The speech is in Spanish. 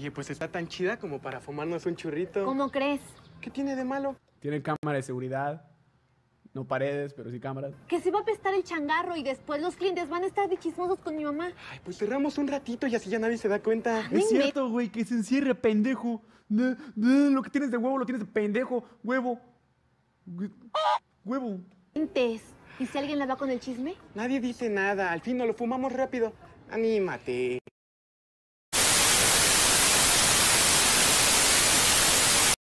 Oye, pues está tan chida como para fumarnos un churrito. ¿Cómo crees? ¿Qué tiene de malo? Tiene cámara de seguridad. No paredes, pero sí cámaras. Que se va a apestar el changarro y después los clientes van a estar de con mi mamá. Ay, pues cerramos un ratito y así ya nadie se da cuenta. es cierto, güey, que se encierre, pendejo. lo que tienes de huevo lo tienes de pendejo. Huevo. Huevo. ¿Y si alguien la va con el chisme? Nadie dice nada. Al fin no lo fumamos rápido. Anímate.